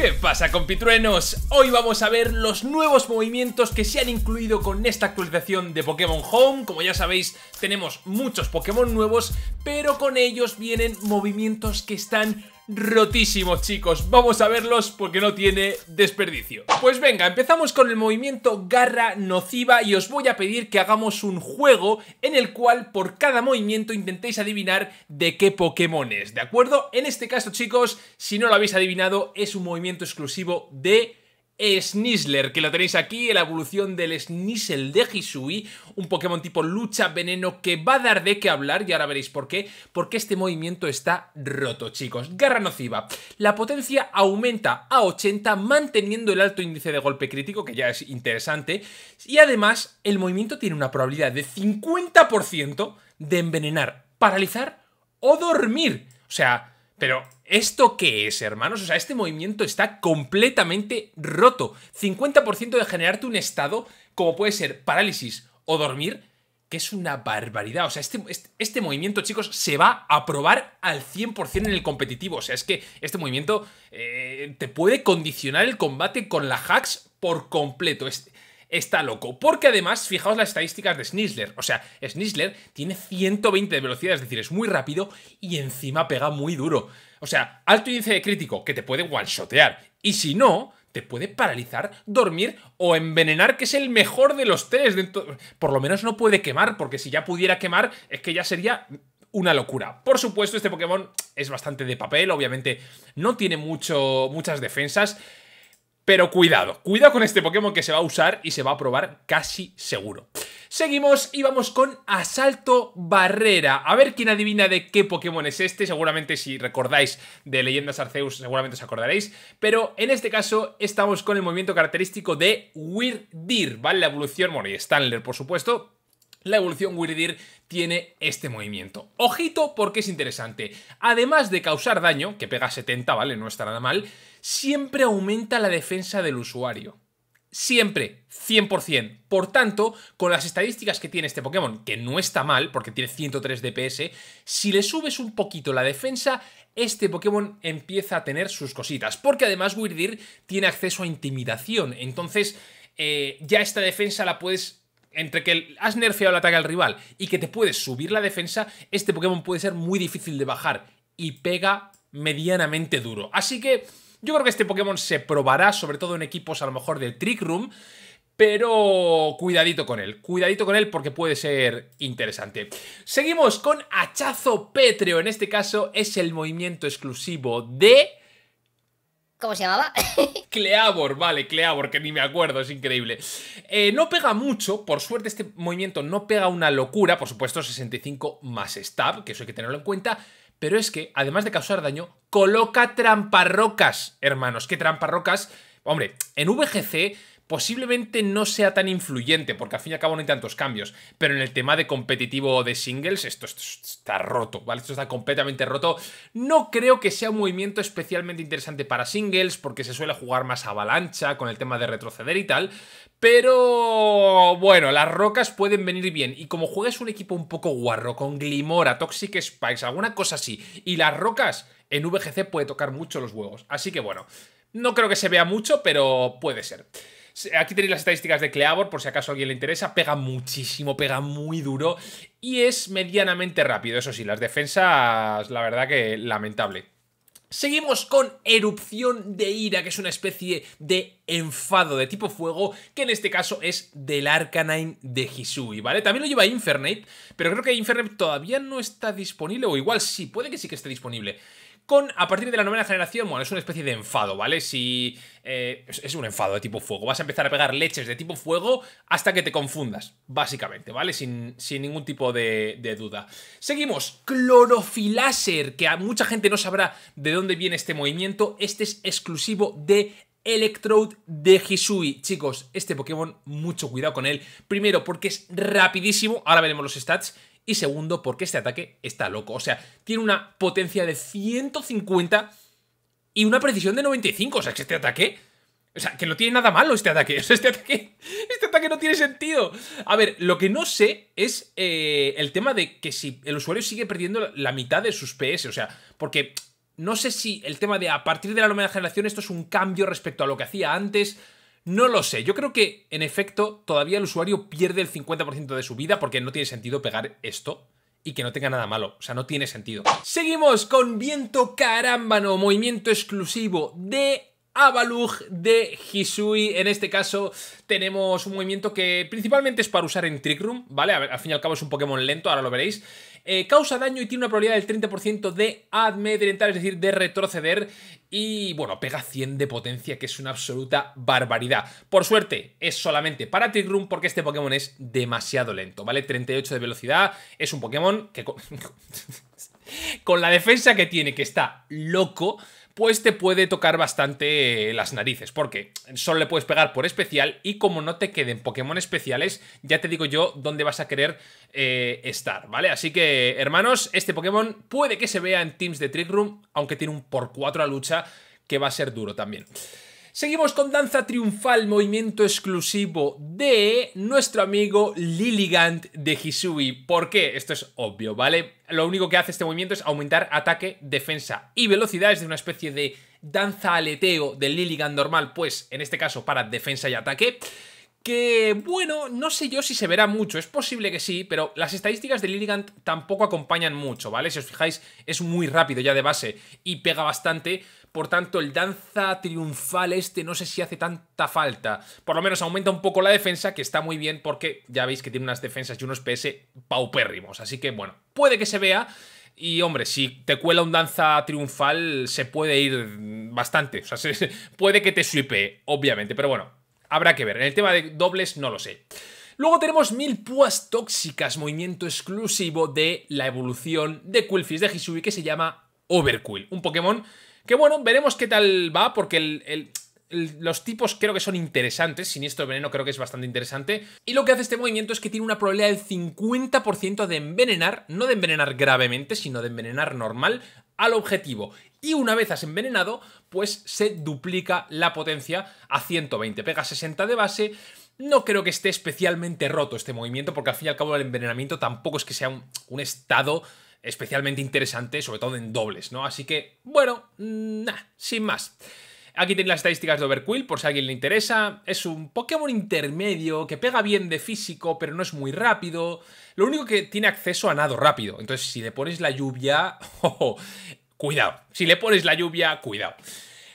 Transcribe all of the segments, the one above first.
¿Qué pasa compitruenos? Hoy vamos a ver los nuevos movimientos que se han incluido con esta actualización de Pokémon Home. Como ya sabéis, tenemos muchos Pokémon nuevos, pero con ellos vienen movimientos que están rotísimos, chicos. Vamos a verlos porque no tiene desperdicio. Pues venga, empezamos con el movimiento garra nociva y os voy a pedir que hagamos un juego en el cual por cada movimiento intentéis adivinar de qué Pokémon es, ¿de acuerdo? En este caso, chicos, si no lo habéis adivinado, es un movimiento exclusivo de Snizzler, que lo tenéis aquí, la evolución del Snizzle de Hisui, un Pokémon tipo lucha veneno que va a dar de qué hablar, y ahora veréis por qué, porque este movimiento está roto, chicos. Garra nociva. La potencia aumenta a 80, manteniendo el alto índice de golpe crítico, que ya es interesante, y además el movimiento tiene una probabilidad de 50% de envenenar, paralizar o dormir. O sea, pero, ¿esto qué es, hermanos? O sea, este movimiento está completamente roto. 50% de generarte un estado como puede ser parálisis o dormir, que es una barbaridad. O sea, este, este, este movimiento, chicos, se va a probar al 100% en el competitivo. O sea, es que este movimiento eh, te puede condicionar el combate con la hacks por completo. Este, está loco. Porque además, fijaos las estadísticas de Snizzler. O sea, Snizzler tiene 120 de velocidad, es decir, es muy rápido y encima pega muy duro. O sea, alto índice de crítico, que te puede one-shotear. Y si no, te puede paralizar, dormir o envenenar, que es el mejor de los tres. Por lo menos no puede quemar, porque si ya pudiera quemar, es que ya sería una locura. Por supuesto, este Pokémon es bastante de papel, obviamente no tiene mucho, muchas defensas. Pero cuidado, cuidado con este Pokémon que se va a usar y se va a probar casi seguro. Seguimos y vamos con Asalto Barrera. A ver quién adivina de qué Pokémon es este. Seguramente si recordáis de Leyendas Arceus, seguramente os acordaréis. Pero en este caso estamos con el movimiento característico de Weirdir, ¿vale? La evolución, bueno, y Stanler, por supuesto, la evolución Weirdir tiene este movimiento. Ojito porque es interesante. Además de causar daño, que pega 70, ¿vale? No está nada mal, siempre aumenta la defensa del usuario. Siempre, 100%. Por tanto, con las estadísticas que tiene este Pokémon, que no está mal, porque tiene 103 DPS, si le subes un poquito la defensa, este Pokémon empieza a tener sus cositas. Porque además Weirdir tiene acceso a intimidación, entonces eh, ya esta defensa la puedes entre que has nerfeado el ataque al rival y que te puedes subir la defensa, este Pokémon puede ser muy difícil de bajar y pega medianamente duro. Así que yo creo que este Pokémon se probará, sobre todo en equipos a lo mejor de Trick Room, pero cuidadito con él, cuidadito con él porque puede ser interesante. Seguimos con Hachazo Pétreo, en este caso es el movimiento exclusivo de... ¿Cómo se llamaba? Cleavor, vale, Cleavor, que ni me acuerdo, es increíble. Eh, no pega mucho, por suerte este movimiento no pega una locura, por supuesto 65 más stab, que eso hay que tenerlo en cuenta, pero es que, además de causar daño, coloca tramparrocas, hermanos. ¿Qué tramparrocas. Hombre, en VGC posiblemente no sea tan influyente, porque al fin y al cabo no hay tantos cambios, pero en el tema de competitivo de singles, esto, está roto, ¿vale? Esto está completamente roto. No creo que sea un movimiento especialmente interesante para singles, porque se suele jugar más avalancha con el tema de retroceder y tal, pero bueno, las rocas pueden venir bien. Y como juegas un equipo un poco guarro, con Glimora, Toxic Spikes, alguna cosa así, y las rocas, en VGC puede tocar mucho los huevos. Así que bueno, no creo que se vea mucho, pero puede ser. Aquí tenéis las estadísticas de Cleavor, por si acaso a alguien le interesa. Pega muchísimo, pega muy duro y es medianamente rápido. Eso sí, las defensas, la verdad que lamentable. Seguimos con Erupción de Ira, que es una especie de enfado de tipo fuego, que en este caso es del Arcanine de Hisui, ¿vale? También lo lleva Infernape, pero creo que Infernape todavía no está disponible, o igual sí, puede que sí que esté disponible a partir de la novena generación, bueno, es una especie de enfado, ¿vale? Si eh, es un enfado de tipo fuego, vas a empezar a pegar leches de tipo fuego hasta que te confundas, básicamente, ¿vale? Sin, ningún tipo de, duda. Seguimos, clorofiláser, que a mucha gente no sabrá de dónde viene este movimiento, este es exclusivo de... Electrode de Hisui. Chicos, este Pokémon, mucho cuidado con él. Primero, porque es rapidísimo. Ahora veremos los stats y segundo, porque este ataque está loco. O sea, tiene una potencia de 150 y una precisión de 95. O sea, que este ataque... O sea, que no tiene nada malo este ataque. O este ataque, este ataque no tiene sentido. A ver, lo que no sé es eh, el tema de que si el usuario sigue perdiendo la mitad de sus PS. O sea, porque no sé si el tema de a partir de la nueva generación esto es un cambio respecto a lo que hacía antes. No lo sé, yo creo que en efecto todavía el usuario pierde el 50% de su vida porque no tiene sentido pegar esto y que no tenga nada malo, o sea, no tiene sentido. Seguimos con Viento Carámbano, movimiento exclusivo de Avalug de Hisui. En este caso tenemos un movimiento que principalmente es para usar en Trick Room, ¿vale? al fin y al cabo es un Pokémon lento, ahora lo veréis. Eh, causa daño y tiene una probabilidad del 30% de admedrentar, es decir, de retroceder. Y bueno, pega 100 de potencia, que es una absoluta barbaridad. Por suerte, es solamente para Trick Room porque este Pokémon es demasiado lento, ¿vale? 38 de velocidad, es un Pokémon que... con la defensa que tiene, que está loco, pues te puede tocar bastante eh, las narices, porque solo le puedes pegar por especial y como no te queden Pokémon especiales, ya te digo yo dónde vas a querer eh, estar, ¿vale? Así que, hermanos, este Pokémon puede que se vea en Teams de Trick Room, aunque tiene un por 4 a lucha que va a ser duro también. Seguimos con Danza Triunfal, movimiento exclusivo de nuestro amigo Lilligant de Hisui. ¿Por qué? Esto es obvio, ¿vale? Lo único que hace este movimiento es aumentar ataque, defensa y velocidad. Es de una especie de danza aleteo del Lilligant normal, pues en este caso para defensa y ataque. Que bueno, no sé yo si se verá mucho, es posible que sí, pero las estadísticas de Lilligant tampoco acompañan mucho, ¿vale? Si os fijáis, es muy rápido ya de base y pega bastante, por tanto, el danza triunfal este no sé si hace tanta falta. Por lo menos aumenta un poco la defensa, que está muy bien porque ya veis que tiene unas defensas y unos PS paupérrimos. Así que bueno, puede que se vea. Y hombre, si te cuela un danza triunfal, se puede ir bastante. O sea, puede que te suipe, obviamente. Pero bueno, Habrá que ver. En el tema de dobles no lo sé. Luego tenemos Mil Púas Tóxicas, movimiento exclusivo de la evolución de Quilfis de Hisui que se llama Overquill. Un Pokémon que, bueno, veremos qué tal va porque los tipos creo que son interesantes. Siniestro Veneno creo que es bastante interesante. Y lo que hace este movimiento es que tiene una probabilidad del 50% de envenenar, no de envenenar gravemente, sino de envenenar normal, al objetivo. Y una vez has envenenado, pues se duplica la potencia a 120. Pega 60 de base. No creo que esté especialmente roto este movimiento, porque al fin y al cabo el envenenamiento tampoco es que sea un, estado especialmente interesante, sobre todo en dobles, ¿no? Así que, bueno, mm, nada sin más. Aquí tienen las estadísticas de Overquill, por si a alguien le interesa. Es un Pokémon intermedio que pega bien de físico, pero no es muy rápido. Lo único que tiene acceso a nado rápido. Entonces, si le pones la lluvia... cuidado. Si le pones la lluvia, cuidado.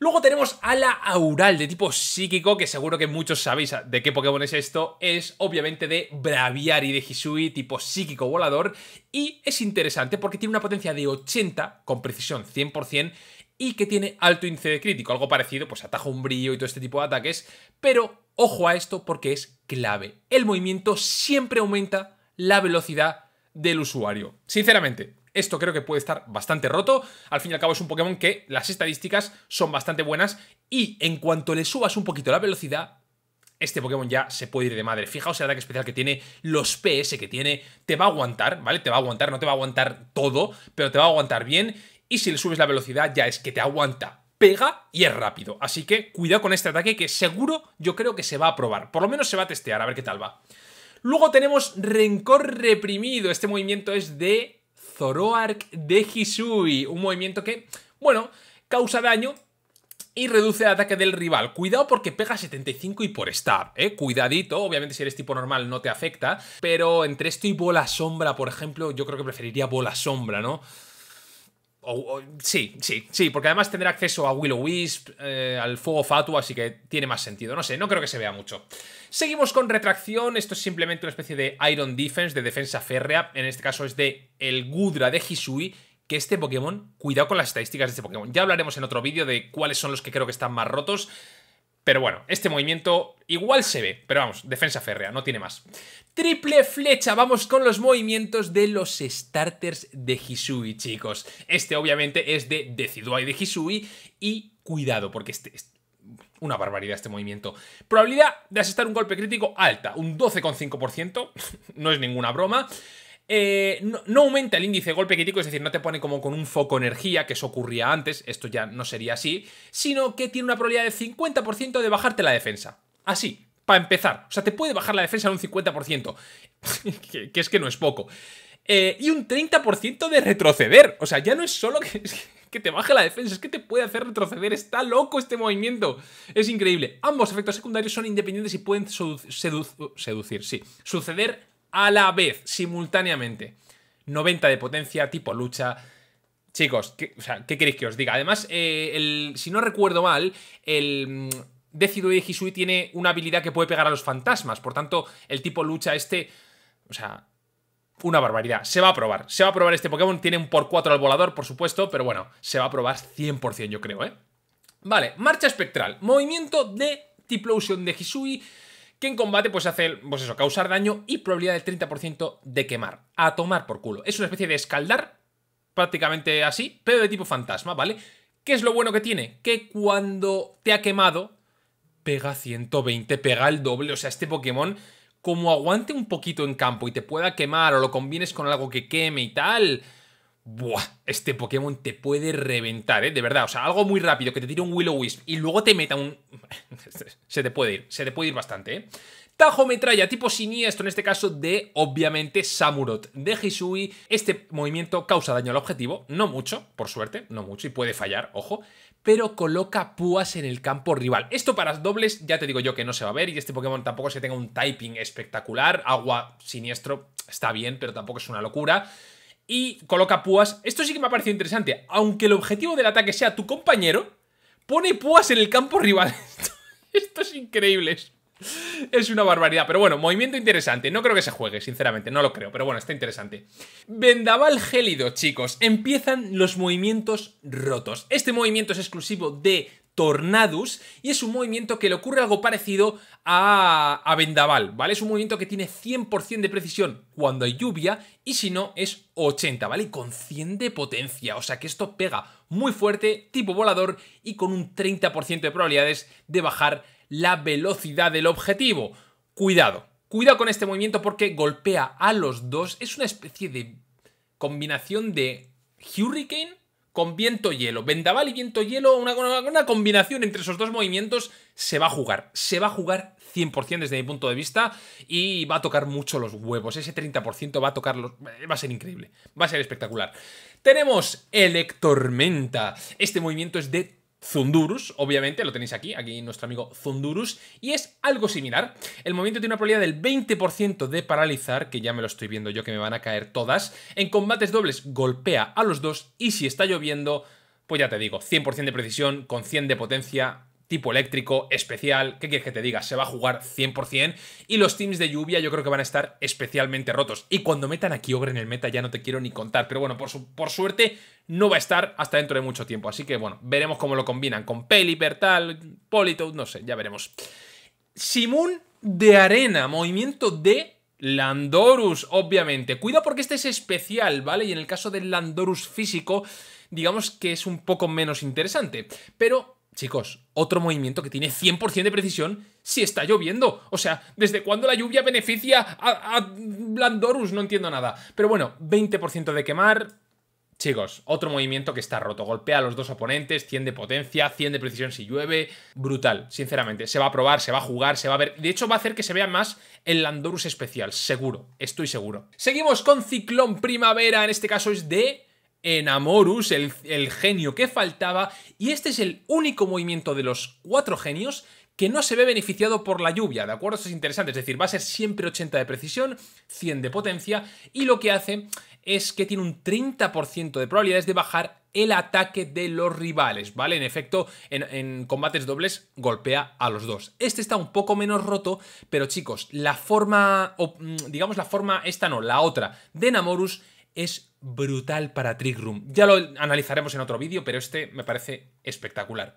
Luego tenemos a la Aural de tipo psíquico, que seguro que muchos sabéis de qué Pokémon es esto. Es obviamente de Braviary de Hisui, tipo psíquico volador. Y es interesante porque tiene una potencia de 80, con precisión 100%, y que tiene alto índice de crítico, algo parecido pues ataja un brillo y todo este tipo de ataques, pero ojo a esto porque es clave. El movimiento siempre aumenta la velocidad del usuario. Sinceramente, esto creo que puede estar bastante roto. Al fin y al cabo es un Pokémon que las estadísticas son bastante buenas y en cuanto le subas un poquito la velocidad, este Pokémon ya se puede ir de madre. Fijaos el ataque especial que tiene, los PS que tiene, te va a aguantar, ¿vale? Te va a aguantar, no te va a aguantar todo, pero te va a aguantar bien y si le subes la velocidad ya es que te aguanta, pega y es rápido. Así que cuidado con este ataque que seguro yo creo que se va a probar. Por lo menos se va a testear, a ver qué tal va. Luego tenemos Rencor Reprimido. Este movimiento es de Zoroark de Hisui. Un movimiento que, bueno, causa daño, y reduce el ataque del rival. Cuidado porque pega 75 y por estar. ¿eh? Cuidadito, obviamente si eres tipo normal no te afecta, pero entre esto y bola sombra, por ejemplo, yo creo que preferiría bola sombra, ¿no? sí, sí, sí, porque además tendrá acceso a Willow Wisp, eh, al fuego Fatu, así que tiene más sentido. No sé, no creo que se vea mucho. Seguimos con retracción. Esto es simplemente una especie de Iron Defense, de defensa férrea. En este caso es de el Gudra de Hisui, que este Pokémon, cuidado con las estadísticas de este Pokémon. Ya hablaremos en otro vídeo de cuáles son los que creo que están más rotos. Pero bueno, este movimiento igual se ve, pero vamos, defensa férrea, no tiene más. Triple flecha, vamos con los movimientos de los starters de Hisui, chicos. Este obviamente es de deciduay de Hisui y cuidado, porque este, una barbaridad este movimiento. Probabilidad de asestar un golpe crítico alta, un 12,5%, no es ninguna broma. Eh, no, aumenta el índice de golpe crítico, es decir, no te pone como con un foco energía, que eso ocurría antes, esto ya no sería así, sino que tiene una probabilidad de 50% de bajarte la defensa. Así, para empezar. O sea, te puede bajar la defensa en un 50%, que, es que no es poco. Eh, y un 30% de retroceder. O sea, ya no es solo que, que te baje la defensa, es que te puede hacer retroceder. Está loco este movimiento. Es increíble. Ambos efectos secundarios son independientes y pueden seducir, sí, suceder a la vez, simultáneamente. 90 de potencia, tipo lucha. Chicos, ¿qué, ¿qué queréis que os diga? Además, eh, el, si no recuerdo mal, el... Mm, de Hisui tiene una habilidad que puede pegar a los fantasmas. Por tanto, el tipo lucha este... O sea, una barbaridad. Se va a probar. Se va a probar este Pokémon. Tiene un por 4 al volador, por supuesto, pero bueno, se va a probar 100% yo creo, ¿eh? Vale, marcha espectral. Movimiento de Tiplosion de Hisui que en combate pues hace, pues eso, causar daño y probabilidad del 30% de quemar. A tomar por culo. Es una especie de escaldar, prácticamente así, pero de tipo fantasma, ¿vale? ¿Qué es lo bueno que tiene? Que cuando te ha quemado, pega 120, pega el doble. O sea, este Pokémon, como aguante un poquito en campo y te pueda quemar o lo combines con algo que queme y tal Buah, este Pokémon te puede reventar, ¿eh? De verdad, o sea, algo muy rápido, que te tire un Willow wisp y luego te meta un... se te puede ir, se te puede ir bastante, ¿eh? Tajo metralla, tipo siniestro, en este caso de, obviamente, Samurot de Hisui. Este movimiento causa daño al objetivo, no mucho, por suerte, no mucho, y puede fallar, ojo, pero coloca púas en el campo rival. Esto para dobles, ya te digo yo que no se va a ver, y este Pokémon tampoco se tenga un typing espectacular, agua siniestro está bien, pero tampoco es una locura y coloca púas. Esto sí que me ha parecido interesante. Aunque el objetivo del ataque sea tu compañero, pone púas en el campo rival. esto, es increíble. Es una barbaridad, pero bueno, movimiento interesante. No creo que se juegue, sinceramente, no lo creo, pero bueno, está interesante. Vendaval gélido, chicos. Empiezan los movimientos rotos. Este movimiento es exclusivo de Tornadus y es un movimiento que le ocurre algo parecido a, a Vendaval, ¿vale? Es un movimiento que tiene 100% de precisión cuando hay lluvia y si no es 80, ¿vale? Y con 100 de potencia, o sea que esto pega muy fuerte, tipo volador y con un 30% de probabilidades de bajar la velocidad del objetivo. Cuidado, cuidado con este movimiento porque golpea a los dos, es una especie de combinación de Hurricane con viento hielo. Vendaval y viento hielo, una, combinación entre esos dos movimientos se va a jugar. Se va a jugar 100% desde mi punto de vista y va a tocar mucho los huevos. Ese 30% va a tocar los... Va a ser increíble. Va a ser espectacular. Tenemos Electormenta. Este movimiento es de Zundurus, obviamente, lo tenéis aquí, aquí nuestro amigo Zundurus, y es algo similar. El movimiento tiene una probabilidad del 20% de paralizar, que ya me lo estoy viendo yo, que me van a caer todas. En combates dobles golpea a los dos, y si está lloviendo, pues ya te digo, 100% de precisión, con 100 de potencia, tipo eléctrico, especial, ¿qué quieres que te diga? Se va a jugar 100% y los teams de lluvia yo creo que van a estar especialmente rotos. Y cuando metan a Kyogre en el meta ya no te quiero ni contar, pero bueno, por, por suerte no va a estar hasta dentro de mucho tiempo. Así que bueno, veremos cómo lo combinan con Pelipper, tal, Polito... no sé, ya veremos. Simón de arena, movimiento de Landorus, obviamente. Cuida porque este es especial, ¿vale? Y en el caso del Landorus físico, digamos que es un poco menos interesante. Pero Chicos, otro movimiento que tiene 100% de precisión si está lloviendo. O sea, ¿desde cuándo la lluvia beneficia a, Landorus? No entiendo nada. Pero bueno, 20% de quemar. Chicos, otro movimiento que está roto. Golpea a los dos oponentes, 100 de potencia, 100 de precisión si llueve. Brutal, sinceramente. Se va a probar, se va a jugar, se va a ver. De hecho, va a hacer que se vea más el Landorus especial, seguro. Estoy seguro. Seguimos con Ciclón Primavera. En este caso es de Enamorus, el, genio que faltaba, y este es el único movimiento de los cuatro genios que no se ve beneficiado por la lluvia, ¿de acuerdo? Esto es interesante, es decir, va a ser siempre 80 de precisión, 100 de potencia, y lo que hace es que tiene un 30% de probabilidades de bajar el ataque de los rivales, ¿vale? En efecto, en, combates dobles golpea a los dos. Este está un poco menos roto, pero chicos, la forma, o, mm, digamos la forma, esta no, la otra, de Enamorus es brutal para Trick Room. Ya lo analizaremos en otro vídeo, pero este me parece espectacular.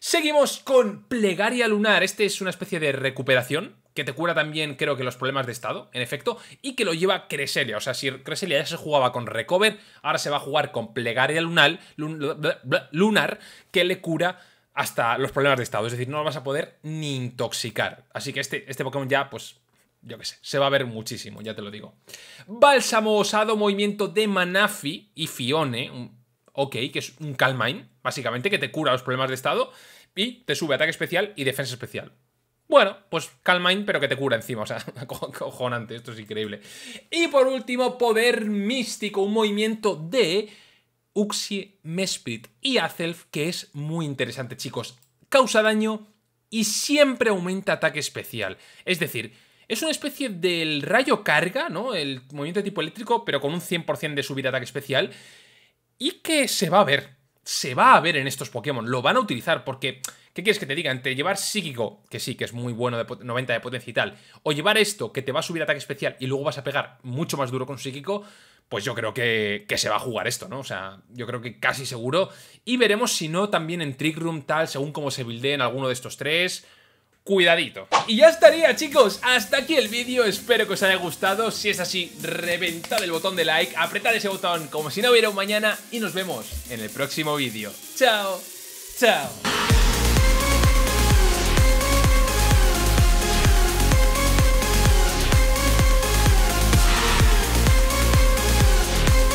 Seguimos con Plegaria Lunar. Este es una especie de recuperación que te cura también, creo que, los problemas de estado, en efecto, y que lo lleva Creselia. O sea, si Creselia ya se jugaba con Recover, ahora se va a jugar con Plegaria Lunar, lunar que le cura hasta los problemas de estado. Es decir, no lo vas a poder ni intoxicar. Así que este, este Pokémon ya, pues, yo qué sé, se va a ver muchísimo, ya te lo digo. Bálsamo osado, movimiento de Manafi y Fione, ok, que es un Mind... básicamente, que te cura los problemas de estado y te sube ataque especial y defensa especial. Bueno, pues Mind... pero que te cura encima. O sea, cojonante, esto es increíble. Y por último, poder místico, un movimiento de Uxie, Mesprit y Azelf, que es muy interesante, chicos. Causa daño y siempre aumenta ataque especial. Es decir, es una especie del rayo carga, ¿no? El movimiento de tipo eléctrico, pero con un 100% de subir ataque especial. Y que se va a ver. Se va a ver en estos Pokémon. Lo van a utilizar porque... ¿Qué quieres que te diga? Entre llevar psíquico, que sí, que es muy bueno de 90 de potencia y tal, o llevar esto, que te va a subir ataque especial y luego vas a pegar mucho más duro con psíquico, pues yo creo que, se va a jugar esto, ¿no? O sea, yo creo que casi seguro. Y veremos si no también en Trick Room, tal, según cómo se en alguno de estos tres cuidadito. Y ya estaría chicos, hasta aquí el vídeo, espero que os haya gustado, si es así reventad el botón de like, apretad ese botón como si no hubiera un mañana y nos vemos en el próximo vídeo. Chao, chao.